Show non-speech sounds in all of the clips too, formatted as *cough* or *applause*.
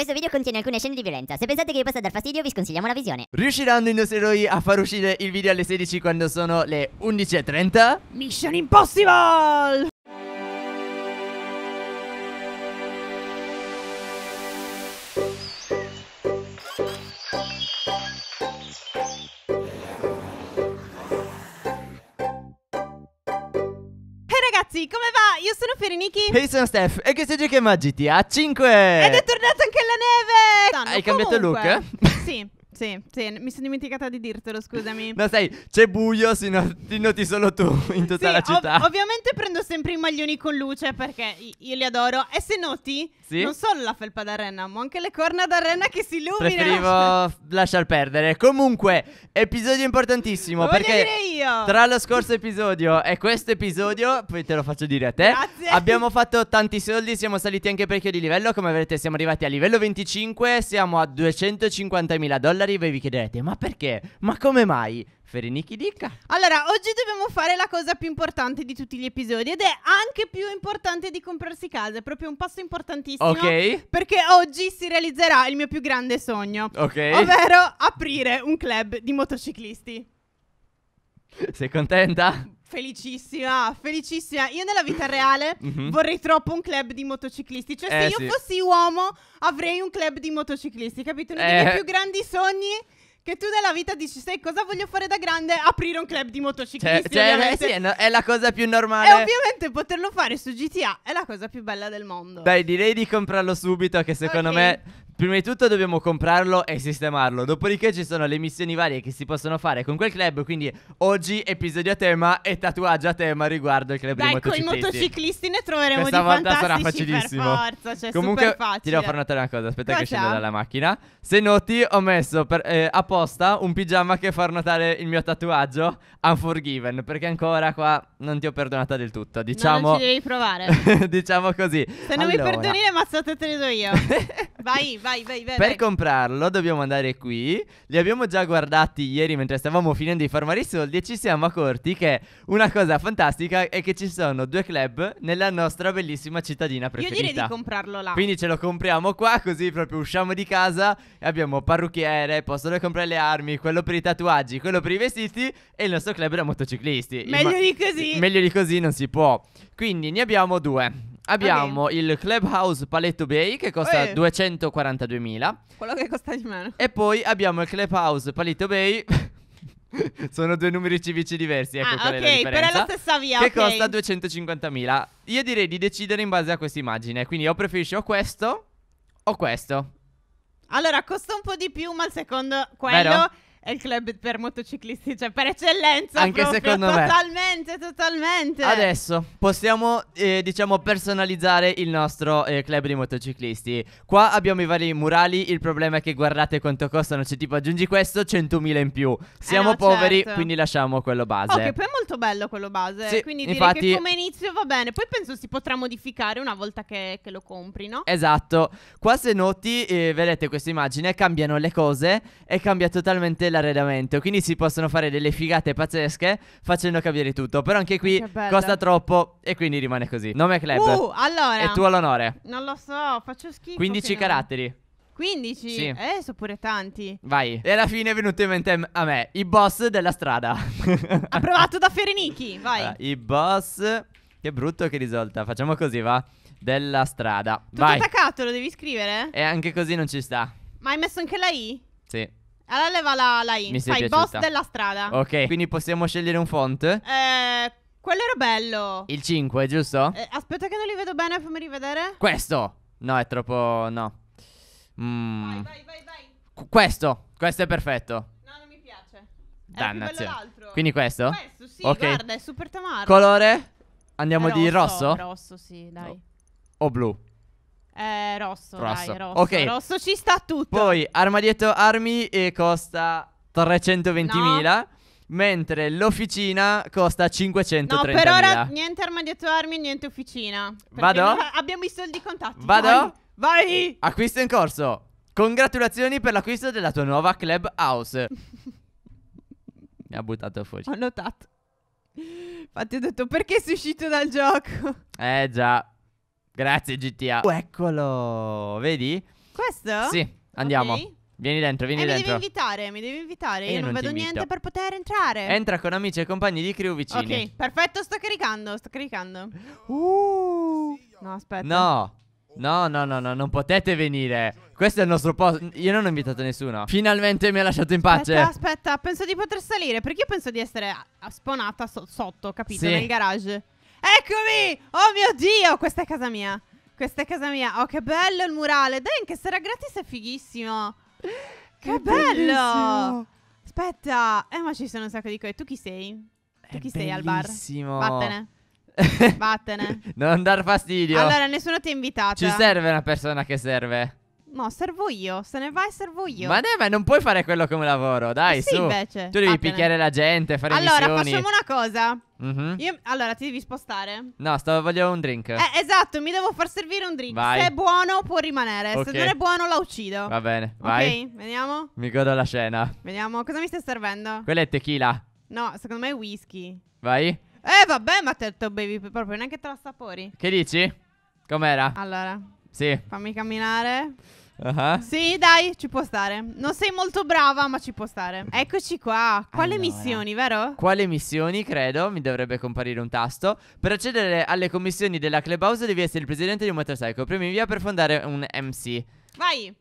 Questo video contiene alcune scene di violenza. Se pensate che vi possa dar fastidio, vi sconsigliamo la visione. Riusciranno i nostri eroi a far uscire il video alle 16 quando sono le 11.30? Mission Impossible! ragazzi, come va? Io sono Ferenichi. E hey, sono Steph. E questo giochiamo a GTA 5. Ed è tornata anche la neve. Hai comunque... cambiato look? Sì. Sì, sì, mi sono dimenticata di dirtelo, scusami. No, sai, c'è buio, si noti, noti solo tu *laughs* in tutta sì, la città. Ov- ovviamente prendo sempre i maglioni con luce perché io li adoro. E se noti, sì? non solo la felpa da renna, ma anche le corna da renna che si illuminano. Preferivo *laughs* lasciar perdere. Comunque, episodio importantissimo. Lo perché io. tra lo scorso episodio e questo episodio, poi te lo faccio dire a te. Grazie. *laughs* Abbiamo fatto tanti soldi, siamo saliti anche parecchio di livello. Come vedete, siamo arrivati a livello 25, siamo a 250.000 dollari arriva e vi chiedete: ma perché? Ma come mai? Ferenichi dica. Allora, oggi dobbiamo fare la cosa più importante di tutti gli episodi ed è anche più importante di comprarsi casa, è proprio un passo importantissimo. Ok. Perché oggi si realizzerà il mio più grande sogno. Ok. Ovvero aprire un club di motociclisti. Sei contenta? Felicissima, felicissima. Io nella vita reale mm-hmm. *coughs* vorrei troppo un club di motociclisti. Cioè, eh, se io sì. fossi uomo, avrei un club di motociclisti, capito? Uno eh. dei miei eh. più grandi sogni che tu nella vita dici, sai cosa voglio fare da grande? Aprire un club di motociclisti. Cioè, cioè eh, sì, è, no- è, la cosa più normale. E ovviamente poterlo fare su GTA è la cosa più bella del mondo. Dai, direi di comprarlo subito, che secondo okay. me Prima di tutto dobbiamo comprarlo e sistemarlo. Dopodiché ci sono le missioni varie che si possono fare con quel club. Quindi oggi episodio a tema e tatuaggio a tema riguardo il club Dai, dei motociclisti. Dai, con i motociclisti ne troveremo Questa di volta sarà facilissimo. Per forza, cioè Comunque, super facile. ti devo far notare una cosa. Aspetta Cosa? che scendo dalla macchina. Se noti, ho messo per, eh, a apposta un pigiama che fa notare il mio tatuaggio Unforgiven perché ancora qua non ti ho perdonata del tutto diciamo no, non ci devi provare *laughs* diciamo così se non allora... mi perdoni le mazzate te le do io *laughs* vai vai vai, vai per vai. comprarlo dobbiamo andare qui li abbiamo già guardati ieri mentre stavamo finendo di farmare i soldi e ci siamo accorti che una cosa fantastica è che ci sono due club nella nostra bellissima cittadina preferita io direi di comprarlo là quindi ce lo compriamo qua così proprio usciamo di casa e abbiamo parrucchiere posto dove comprare per le armi, quello per i tatuaggi, quello per i vestiti e il nostro club era motociclisti. Meglio di così. Meglio di così non si può. Quindi ne abbiamo due. Abbiamo okay. il Clubhouse Paletto Bay che costa eh. 242.000. Quello che costa di meno. E poi abbiamo il Clubhouse Paletto Bay. *laughs* Sono due numeri civici diversi, ecco ah, ok, però è la stessa via. Che okay. costa 250.000. Io direi di decidere in base a questa immagine. Quindi o io o questo o questo. Allora, costa un po' di più, ma il secondo quello Vero? è il club per motociclisti, cioè per eccellenza. Anche proprio, secondo me. Totalmente, totalmente. Adesso possiamo, eh, diciamo, personalizzare il nostro eh, club di motociclisti. Qua abbiamo i vari murali, il problema è che guardate quanto costano, c'è cioè, tipo aggiungi questo, 100.000 in più. Siamo eh no, poveri, certo. quindi lasciamo quello base. Ok, poi è molto bello quello base, sì, quindi infatti... direi che come inizio va bene. Poi penso si potrà modificare una volta che, che lo compri, no? Esatto. Qua se noti, eh, vedete questa immagine, cambiano le cose e cambia totalmente dell'arredamento. Quindi si possono fare delle figate pazzesche facendo cambiare tutto. Però anche qui costa troppo e quindi rimane così. Nome club. Uh, allora. E tu all'onore. Non lo so, faccio schifo. 15 caratteri. No. 15? Sì. Eh, sono pure tanti. Vai. E alla fine è venuto in mente a me i boss della strada. Approvato da Ferenichi, vai. Allora, ah, I boss. Che brutto che risolta. Facciamo così, va. Della strada. Tutto vai. attaccato, lo devi scrivere? E anche così non ci sta. Ma hai messo anche la I? Sì. Allora leva la, la in. Mi sei Fai piaciuta. boss della strada. Ok, quindi possiamo scegliere un font. Eh, quello era bello. Il 5, giusto? Eh, aspetta che non li vedo bene, fammi rivedere. Questo. No, è troppo... no. Mm. Vai, vai, vai, vai. questo. Questo è perfetto. No, non mi piace. Dannazione. Quindi questo? Questo, sì, okay. guarda, è super tamarro. Colore? Andiamo rosso, di rosso? Rosso, sì, dai. O, o blu. Eh, rosso, rosso. Dai, rosso. Ok. Rosso ci sta tutto. Poi armadietto armi eh, costa 320.000. No. Mentre l'officina costa 530 No, per ora niente armadietto armi, niente officina. Vado? Abbiamo i soldi contatti. Vado? Vai! Vai! Eh, acquisto in corso. Congratulazioni per l'acquisto della tua nuova club house. *laughs* Mi ha buttato fuori. Ho notato. Infatti ho detto perché sei uscito dal gioco? Eh già. Grazie GTA. Oh, eccolo. Vedi? Questo? Sì, andiamo. Okay. Vieni dentro, vieni eh, dentro. Mi devi invitare, mi devi invitare. Io, Io non, vedo niente per poter entrare. Entra con amici e compagni di crew vicini. Ok, perfetto, sto caricando, sto caricando. Uh. No, aspetta. No. No, no, no, no, non potete venire. Questo è il nostro posto. Io non ho invitato nessuno. Finalmente mi ha lasciato in pace. Aspetta, aspetta, penso di poter salire. Perché io penso di essere spawnato so sotto, capito? Sì. Nel garage. Eccomi! Oh mio Dio! Questa è casa mia. Questa è casa mia. Oh, che bello il murale. Dai, che sarà gratis è fighissimo. Che è bello! Bellissimo. Aspetta. Eh, ma ci sono un sacco di cose. Tu chi sei? Tu chi è sei al bar? Bellissimo. Vattene. *laughs* Vattene. non dar fastidio. Allora, nessuno ti ha invitato. Ci serve una persona che serve. No, servo io. Se ne vai servo io. Ma, dai, ma non puoi fare quello come lavoro, dai, eh sì, su. invece. Tu devi Vattene. picchiare la gente, fare allora, Allora, facciamo una cosa. Mm-hmm. Io, allora, ti devi spostare. No, stavo, voglio un drink. Eh, esatto, mi devo far servire un drink. Vai. Se è buono, può rimanere. Okay. Se non è buono, la uccido. Va bene, vai. Ok, vediamo. Mi godo la scena. Vediamo, cosa mi stai servendo? Quella è tequila. No, secondo me è whisky. Vai. Eh, vabbè, ma te lo bevi proprio, neanche te lo assapori. Che dici? Com'era? Allora. Sì. Fammi camminare. Uh-huh. Sì, dai, ci può stare. Non sei molto brava, ma ci può stare. Eccoci qua. Quale allora. missioni, vero? Quale missioni, credo, mi dovrebbe comparire un tasto. Per accedere alle commissioni della Clubhouse devi essere il presidente di un motorcycle. Premi via per fondare un MC. Vai.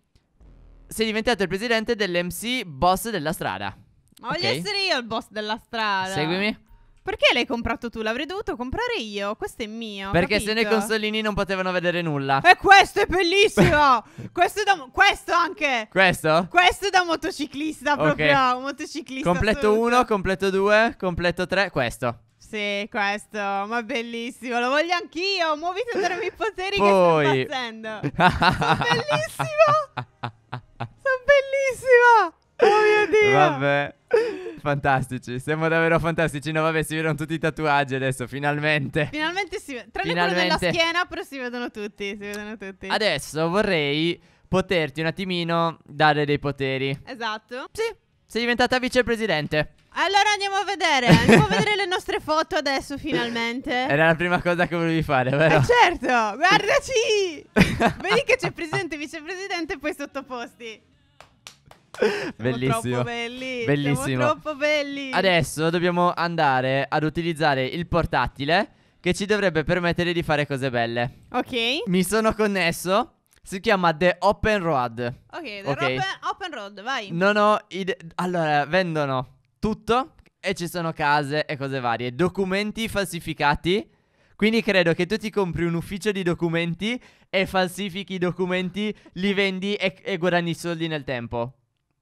Sei diventato il presidente dell'MC boss della strada. Ma voglio okay. essere io il boss della strada. Seguimi. Perché l'hai comprato tu? L'avrei dovuto comprare io. Questo è mio. Perché capito? se no i consolini non potevano vedere nulla. E questo è bellissimo. *laughs* questo, è da, questo anche. Questo? Questo è da motociclista okay. proprio. Ah, un motociclista. Completo uno, completo due, completo tre. Questo. Sì, questo, ma bellissimo, lo voglio anch'io, muoviti a darmi i poteri Poi... che sto impazzendo. bellissimo! Sono bellissimo. *laughs* Oh mio Dio! Vabbè. Fantastici, siamo davvero fantastici. No, vabbè, si vedono tutti i tatuaggi adesso, finalmente. Finalmente si vedono. Tranne Finalmente. quello della schiena, però si vedono tutti. Si vedono tutti. Adesso vorrei poterti un attimino dare dei poteri. Esatto. Sì, sei diventata vicepresidente. Allora andiamo a vedere, andiamo a vedere le nostre foto adesso finalmente. Era la prima cosa che volevi fare, vero? Eh certo, guardaci! *laughs* Vedi che c'è presidente, vicepresidente e poi sottoposti. Bellissimo. Belli, Bellissimo. troppo belli. Adesso dobbiamo andare ad utilizzare il portatile che ci dovrebbe permettere di fare cose belle. Ok. Mi sono connesso. Si chiama The Open Road. Ok, The okay. Open, open Road, vai. Non ho idea. Allora, vendono tutto e ci sono case e cose varie. Documenti falsificati. Quindi credo che tu ti compri un ufficio di documenti e falsifichi i documenti, li vendi e, e guadagni soldi nel tempo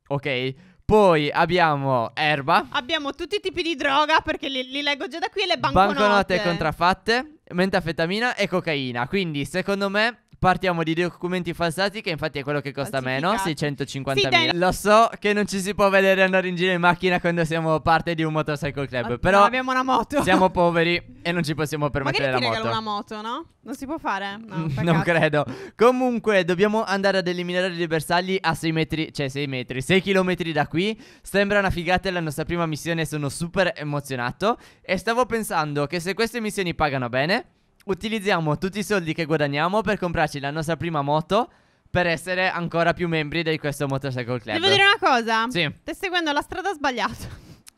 ok? Poi abbiamo erba. Abbiamo tutti i tipi di droga perché li, li leggo già da qui le banconote. Banconote contraffatte, metafetamina e cocaina. Quindi secondo me Partiamo di documenti falsati che infatti è quello che costa meno, 650.000. Sì, Lo so che non ci si può vedere andare in giro in macchina quando siamo parte di un motorcycle club, ah, però abbiamo una moto. Siamo *laughs* poveri e non ci possiamo permettere la moto. Magari ti regalo una moto, no? Non si può fare? *laughs* No, non credo. Comunque dobbiamo andare ad eliminare dei bersagli a 6 metri, cioè 6 metri, 6 chilometri da qui. Sembra una figata la nostra prima missione, sono super emozionato e stavo pensando che se queste missioni pagano bene utilizziamo tutti i soldi che guadagniamo per comprarci la nostra prima moto per essere ancora più membri di questo Motorcycle Club. Devo dire una cosa. Sì. Stai seguendo la strada sbagliata.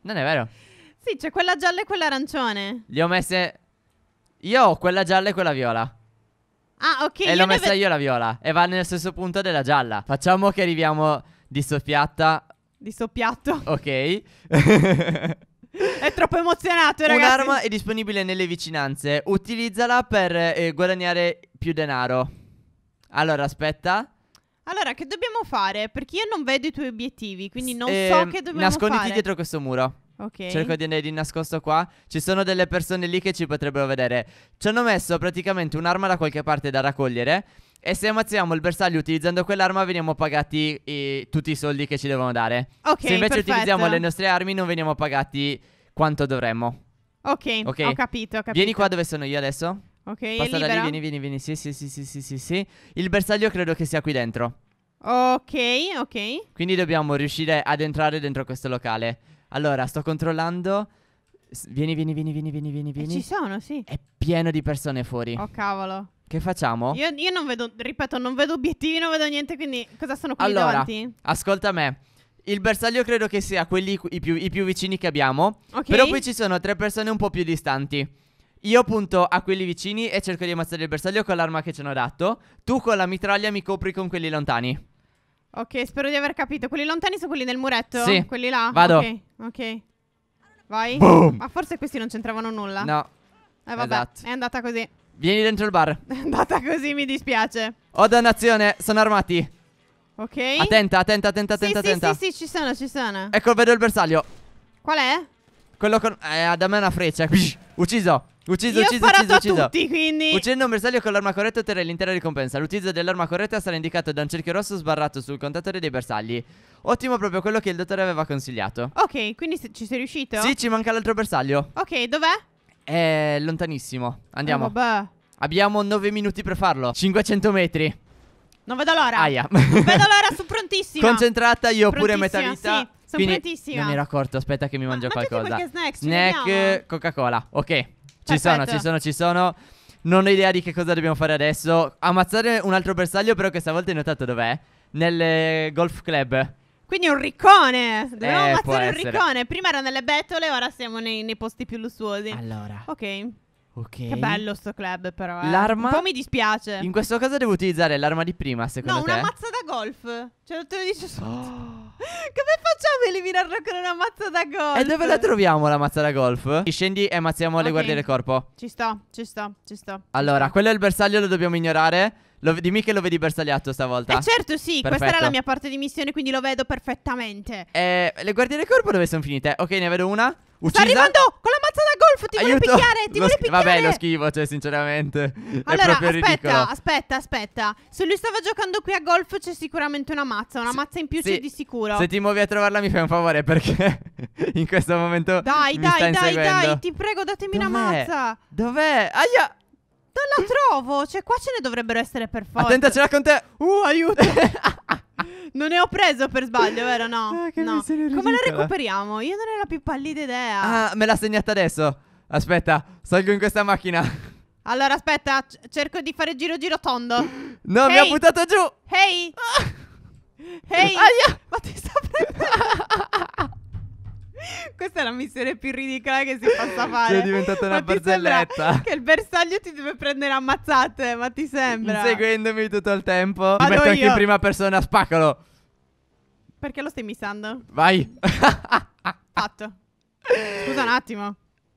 Non è vero. Sì, c'è quella gialla e quella arancione. Le ho messe... Io ho quella gialla e quella viola. Ah, ok. E l'ho messa deve... io la viola. E va nello stesso punto della gialla. Facciamo che arriviamo di soppiatta. Di soppiatto. Ok. *laughs* *laughs* *laughs* È troppo emozionato, ragazzi. Un'arma è disponibile nelle vicinanze. Utilizzala per eh, guadagnare più denaro. Allora, aspetta. Allora, che dobbiamo fare? Perché io non vedo i tuoi obiettivi, quindi non Eh, so ehm, che dobbiamo nasconditi fare. dietro questo muro. Ok. Cerco di andare di nascosto qua. Ci sono delle persone lì che ci potrebbero vedere. Ci hanno messo praticamente un'arma da qualche parte da raccogliere. E se ammazziamo il bersaglio utilizzando quell'arma veniamo pagati eh, tutti i soldi che ci devono dare. Ok. Se invece perfetto. utilizziamo le nostre armi non veniamo pagati quanto dovremmo. Ok, ok. Ho capito, ho capito. Vieni qua dove sono io adesso. Ok, Passa da lì, vieni, vieni, vieni. Sì, sì, sì, sì, sì, sì, sì. Il bersaglio credo che sia qui dentro. Ok, ok. Quindi dobbiamo riuscire ad entrare dentro questo locale. Allora, sto controllando. Vieni, vieni, vieni, vieni, vieni, vieni, eh, vieni. Ci sono, sì. È pieno di persone fuori. Oh, cavolo. Che facciamo? Io, io non vedo, ripeto, non vedo obiettivi, non vedo niente, quindi cosa sono qui Allora. davanti? Ascolta me. Il bersaglio credo che sia quelli i più, i più vicini che abbiamo. Ok. Però qui ci sono tre persone un po' più distanti. Io punto a quelli vicini e cerco di ammazzare il bersaglio con l'arma che ci hanno dato. Tu con la mitraglia mi copri con quelli lontani. Ok, spero di aver capito. Quelli lontani sono quelli nel muretto? Sì. Quelli là? Vado. Ok, ok. Vai. Boom. Ma forse questi non c'entravano nulla. No. Eh vabbè, esatto. è andata così. Vieni dentro il bar. *laughs* È andata così, mi dispiace. Oh dannazione, sono armati. Ok. Attenta, attenta, attenta, attenta, sì, attenta. Sì, sì, ci sono, ci sono. Ecco, vedo il bersaglio. Qual è? Quello con... Eh, da me una freccia. *laughs* Ucciso Ucciso, ucciso, ho ucciso, ucciso. tutti, quindi Uccidendo un bersaglio con l'arma corretta otterrai l'intera ricompensa L'utilizzo dell'arma corretta sarà indicato da un cerchio rosso sbarrato sul contatore dei bersagli Ottimo proprio quello che il dottore aveva consigliato Ok, quindi ci sei riuscito? Sì, ci manca l'altro bersaglio Ok, dov'è? È lontanissimo Andiamo oh, vabbè. Abbiamo 9 minuti per farlo 500 metri Non vedo l'ora Aia Non vedo l'ora, sono *laughs* prontissima Concentrata, io pure metà vita sì. Sono prontissima. Non ero accorto, aspetta che mi mangio ma, qualcosa. Ma snack, snack Coca-Cola. Ok. Ci Perfetto. sono, ci sono, ci sono. Non ho idea di che cosa dobbiamo fare adesso. Ammazzare un altro bersaglio, però che stavolta hai notato dov'è? Nel eh, golf club. Quindi un riccone. Dobbiamo eh, ammazzare un riccone. Prima era nelle bettole, ora siamo nei, nei posti più lussuosi. Allora. Ok. Ok. Che bello sto club, però. Eh. L'arma. Poi mi dispiace. In questo caso devo utilizzare l'arma di prima, secondo no, te? No, una mazza da golf. Cioè, te lo dice Oh. *laughs* Come facciamo a eliminarla con una mazza da golf? E dove la troviamo la mazza da golf? Scendi e ammazziamo okay. le guardie del corpo. Ci sto, ci sto, ci sto. Allora, quello è il bersaglio, lo dobbiamo ignorare. Lo, dimmi che lo vedi bersagliato stavolta. Eh certo, sì, Perfetto. questa era la mia parte di missione, quindi lo vedo perfettamente. Eh, le guardie del corpo dove sono finite? Ok, ne vedo una. Uccisa. Sta arrivando con la golf, ti Aiuto. vuole picchiare, ti lo vuole picchiare. Vabbè, lo schivo, cioè, sinceramente. *laughs* Allora, aspetta, ridicolo. aspetta, aspetta. Se lui stava giocando qui a golf, c'è sicuramente una mazza. Una S mazza in più sì. c'è di sicuro. Se ti muovi a trovarla, mi fai un favore, perché *laughs* in questo momento. Dai, dai, dai, dai, ti prego, datemi una mazza. Dov'è? Aia! Non la trovo. Cioè, qua ce ne dovrebbero essere per forza. Attenta, ce l'ha con te. Uh, aiuto. *laughs* non ne ho preso per sbaglio, vero? No. Ah, no. Come la recuperiamo? Io non ho la più pallida idea. Ah, me l'ha segnata adesso. Aspetta, salgo in questa macchina. Allora, aspetta, c- cerco di fare giro giro tondo. No, hey. mi ha buttato giù. Ehi! Hey. Ah. Ehi! Ma ti sta prendendo. *laughs* *laughs* Questa è la missione più ridicola che si possa cioè, fare. Sei diventata una barzelletta. Che il bersaglio ti deve prendere ammazzate, ma ti sembra? Seguendomi tutto il tempo. ti metto io. anche in prima persona, spaccalo. Perché lo stai missando? Vai. *laughs* Fatto. Scusa un attimo.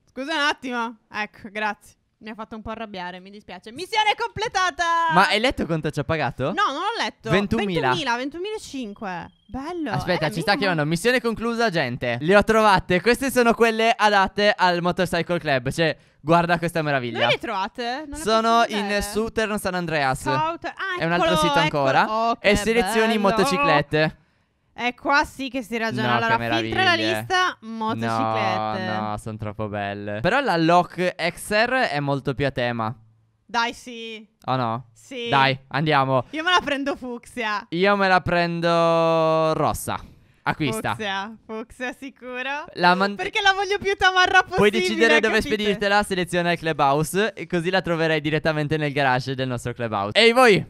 Scusa un attimo. Ecco, grazie. Mi ha fatto un po' arrabbiare, mi dispiace. Missione completata! Ma hai letto quanto ci ha pagato? No, non l'ho letto. 21.000. 21.000, 21.500. Bello. Aspetta, eh, ci sta chiamando. Missione conclusa, gente. Le ho trovate. Queste sono quelle adatte al Motorcycle Club. Cioè, guarda questa meraviglia. Dove le trovate? Non sono in Southern San Andreas. Scout. Ah, È un altro sito ancora. Oh, e selezioni bello. motociclette. È eh, qua sì che si ragiona. No, allora, filtra la lista motociclette. No, no, sono troppo belle. Però la Lock XR è molto più a tema. Dai, sì. Oh no? Sì. Dai, andiamo. Io me la prendo fucsia. Io me la prendo rossa. Acquista. Fucsia, fucsia sicuro. La man- Perché la voglio più tamarra possibile. Puoi decidere dove capite? spedirtela, seleziona il clubhouse e così la troverai direttamente nel garage del nostro clubhouse. Ehi voi!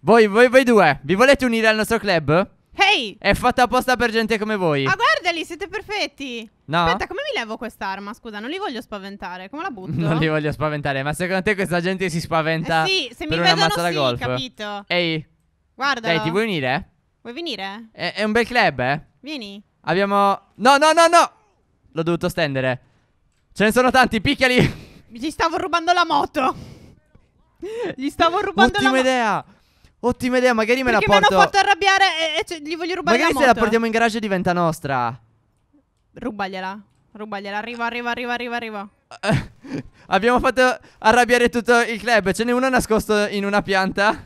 Voi, voi, voi due, vi volete unire al nostro club? Hey! È fatta apposta per gente come voi. Ah, guardali, siete perfetti. No. Aspetta, come mi levo quest'arma? Scusa, non li voglio spaventare. Come la butto? *laughs* non li voglio spaventare, ma secondo te questa gente si spaventa? Eh sì, se mi per vedono una mazza sì, da golf. capito. Ehi. Guarda. Dai, ti vuoi venire? Vuoi venire? È, è un bel club, eh? Vieni. Abbiamo No, no, no, no. L'ho dovuto stendere. Ce ne sono tanti, picchiali. Gli stavo rubando la moto. Gli stavo rubando Ottima la moto. Ottima idea. Ottima oh, idea, magari me Perché la porto. Perché mi hanno fatto arrabbiare e, e cioè, gli voglio rubare magari la moto. Magari se la portiamo in garage diventa nostra. Rubagliela. Rubagliela, arriva, arriva, arriva, arriva, arriva. *laughs* Abbiamo fatto arrabbiare tutto il club. Ce n'è uno nascosto in una pianta.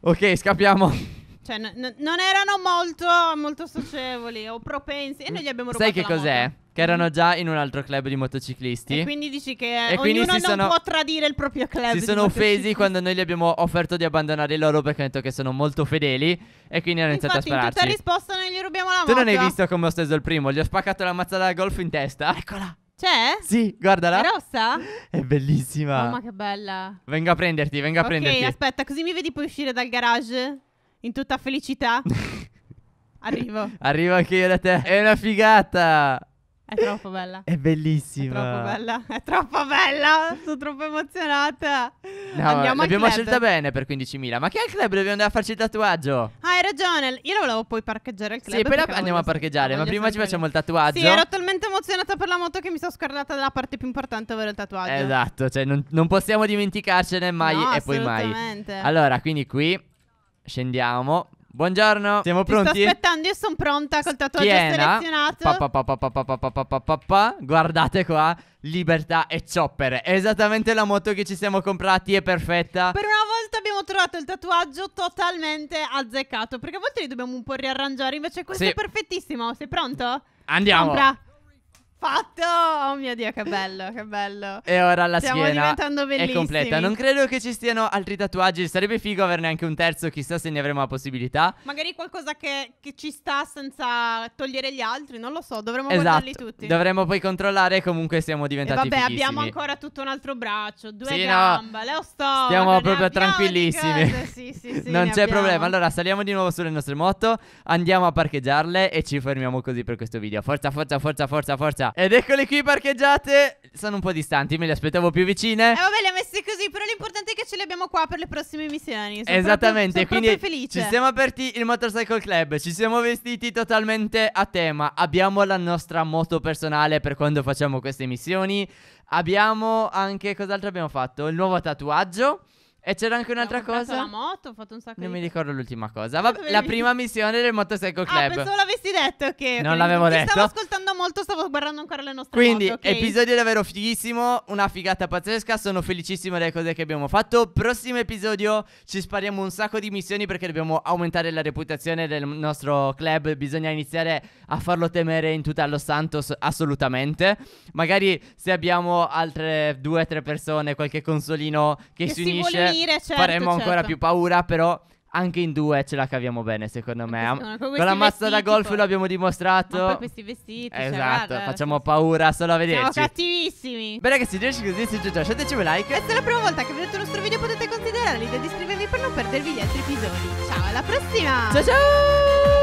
Ok, scappiamo. Cioè, non erano molto, molto socievoli o propensi. E noi gli abbiamo rubato Sai che cos'è? che erano già in un altro club di motociclisti. E quindi dici che eh, e ognuno non sono, può tradire il proprio club. Si sono offesi quando noi gli abbiamo offerto di abbandonare loro perché hanno detto che sono molto fedeli e quindi hanno iniziato Infatti, a spararci. In tutta risposta noi gli rubiamo la moto. Tu non hai visto come ho steso il primo, gli ho spaccato la mazzata da golf in testa. Eccola. C'è? Sì, guardala. È rossa? È bellissima. Oh, ma che bella. Venga a prenderti, venga a okay, prenderti. Ok, aspetta, così mi vedi poi uscire dal garage in tutta felicità. *laughs* Arrivo. Arrivo anche io da te. È una figata. È troppo bella. È bellissima. È troppo bella. È troppo bella. Sono troppo emozionata. No, Andiamo l'abbiamo al club. scelta bene per 15.000. Ma che è il club dobbiamo andare a farci il tatuaggio? Ah, hai ragione. Io lo volevo poi parcheggiare il club. Sì, poi la... andiamo a parcheggiare. Ma prima ci facciamo il tatuaggio. Sì, ero talmente emozionata per la moto che mi sono scordata della parte più importante, ovvero il tatuaggio. Esatto. Cioè, non, non possiamo dimenticarcene mai no, e poi mai. Assolutamente. Allora, quindi qui scendiamo. Buongiorno. Siamo pronti? Ti sto aspettando, io sono pronta col tatuaggio selezionato. Guardate qua, libertà e choppere. È esattamente la moto che ci siamo comprati, è perfetta. Per una volta abbiamo trovato il tatuaggio totalmente azzeccato, perché a volte li dobbiamo un po' riarrangiare, invece questo sì. è perfettissimo. Sei pronto? Andiamo. Compra. Fatto! Oh mio Dio, che bello, che bello. E ora la Stiamo schiena è completa. Non credo che ci stiano altri tatuaggi. Sarebbe figo averne anche un terzo, chissà se ne avremo la possibilità. Magari qualcosa che, che ci sta senza togliere gli altri, non lo so, dovremmo esatto. guardarli tutti. Dovremmo poi controllare, comunque siamo diventati e vabbè, fighissimi. abbiamo ancora tutto un altro braccio, due sì, gambe, no. le ostole. Stiamo proprio tranquillissimi. Sì, sì, sì, *laughs* non c'è abbiamo. problema. Allora, saliamo di nuovo sulle nostre moto, andiamo a parcheggiarle e ci fermiamo così per questo video. Forza, forza, forza, forza, forza. Ed eccole qui parcheggiate. Sono un po' distanti, me le aspettavo più vicine. Eh vabbè, le ha messe così, però l'importante è che ce le abbiamo qua per le prossime missioni. Sono Esattamente, proprio, quindi ci siamo aperti il Motorcycle Club, ci siamo vestiti totalmente a tema, abbiamo la nostra moto personale per quando facciamo queste missioni, abbiamo anche, cos'altro abbiamo fatto? Il nuovo tatuaggio. E c'era anche un'altra cosa. la moto, ho fatto un sacco Non di... mi ricordo l'ultima cosa. Vabbè, *laughs* la prima missione del Motorcycle ah, Club. Ah, pensavo l'avessi detto che... Non l'avevo detto. Stavo ascoltando molto, stavo guardando ancora le nostre Quindi, moto, okay. episodio davvero fighissimo, una figata pazzesca, sono felicissimo delle cose che abbiamo fatto. Prossimo episodio ci spariamo un sacco di missioni perché dobbiamo aumentare la reputazione del nostro club, bisogna iniziare a farlo temere in tutta Los Santos assolutamente. Magari se abbiamo altre due o tre persone, qualche consolino che, che si unisce, unire, certo, faremo certo. ancora più paura, però anche in due ce la caviamo bene, secondo me. Am- con la mazza da golf poi. lo abbiamo dimostrato. Ma poi questi vestiti. Cioè, esatto, cioè, facciamo paura solo a vederci. Siamo cattivissimi. Bene ragazzi, dirci così si giù, lasciateci un like. Questa è la prima volta che vedete il nostro video, potete considerare l'idea di iscrivervi per non perdervi gli altri episodi. Ciao, alla prossima! Ciao ciao!